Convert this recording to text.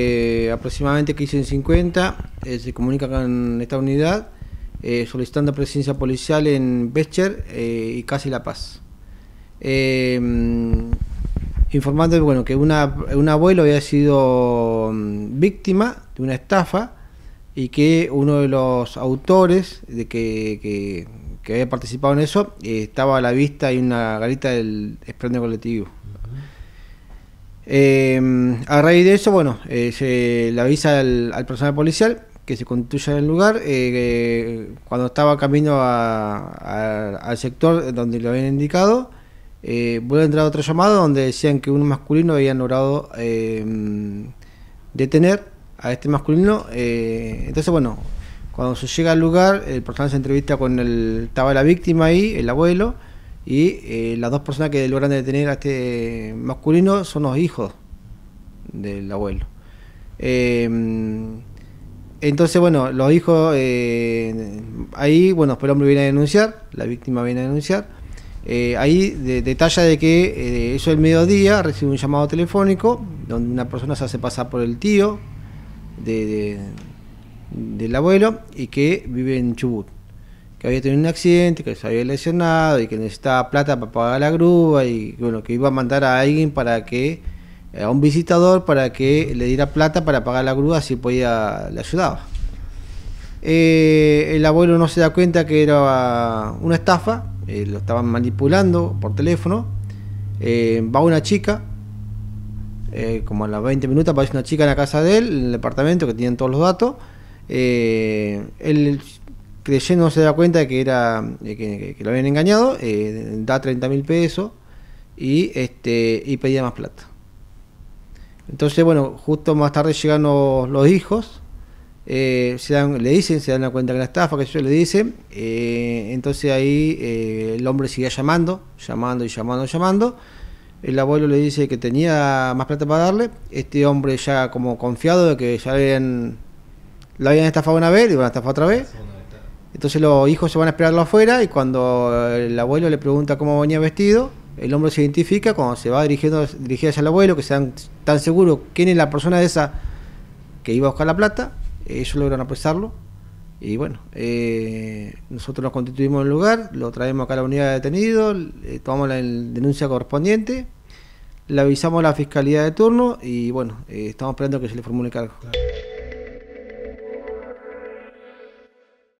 Eh, aproximadamente 15 50 eh, se comunica con esta unidad eh, solicitando presencia policial en Becher y Casi La Paz. Em, informando bueno, que un abuelo había sido mm, víctima de una estafa y que uno de los autores de que, que, había participado en eso estaba a la vista y una garita del esplendor colectivo. Eh, a raíz de eso, bueno, eh, se le avisa al, personal policial que se construya en el lugar. Eh, cuando estaba camino al sector donde lo habían indicado, eh, vuelve a entrar otro llamado donde decían que un masculino había logrado em, detener a este masculino. entonces, bueno, cuando se llega al lugar, el personal se entrevista con el. Estaba la víctima ahí, el abuelo y eh, las dos personas que logran detener a este masculino son los hijos del abuelo. Em, entonces, bueno, los hijos eh, ahí, bueno, después el hombre viene a denunciar, la víctima viene a denunciar. Eh, ahí detalla de que eso es el mediodía recibe un llamado telefónico donde una persona se hace pasar por el tío del abuelo y que vive en Chubut que había tenido un accidente, que se había lesionado y que necesitaba plata para pagar la grúa y bueno, que iba a mandar a alguien para que, eh, a un visitador para que le diera plata para pagar la grúa si podía, le ayudaba. Eh, el abuelo no se da cuenta que era una estafa, eh, lo estaban manipulando por teléfono. va una chica, como a las 20 minutos aparece una chica en la casa de él, en el departamento que tienen todos los datos. él creyendo se da cuenta de que era eh, que, lo habían engañado, eh, da 30 mil pesos y este pedía más plata. Entonces, bueno, justo más tarde llegan los, hijos, eh, le dicen, se dan cuenta que la estafa, que yo le dicen, entonces ahí el hombre sigue llamando, llamando y llamando, llamando. El abuelo le dice que tenía más plata para darle. Este hombre ya como confiado de que ya habían lo habían estafado una vez y van a otra vez. Entonces los hijos se van a esperarlo afuera y cuando el abuelo le pregunta cómo venía vestido, el hombre se identifica, cuando se va dirigiendo, hacia el abuelo, que sean tan seguros quién es la persona de esa que iba a buscar la plata, ellos logran apresarlo. Y bueno, eh, nosotros nos constituimos en el lugar, lo traemos acá a la unidad de detenidos, tomamos la denuncia correspondiente, le avisamos a la fiscalía de turno y bueno, eh, estamos esperando que se le formule cargo.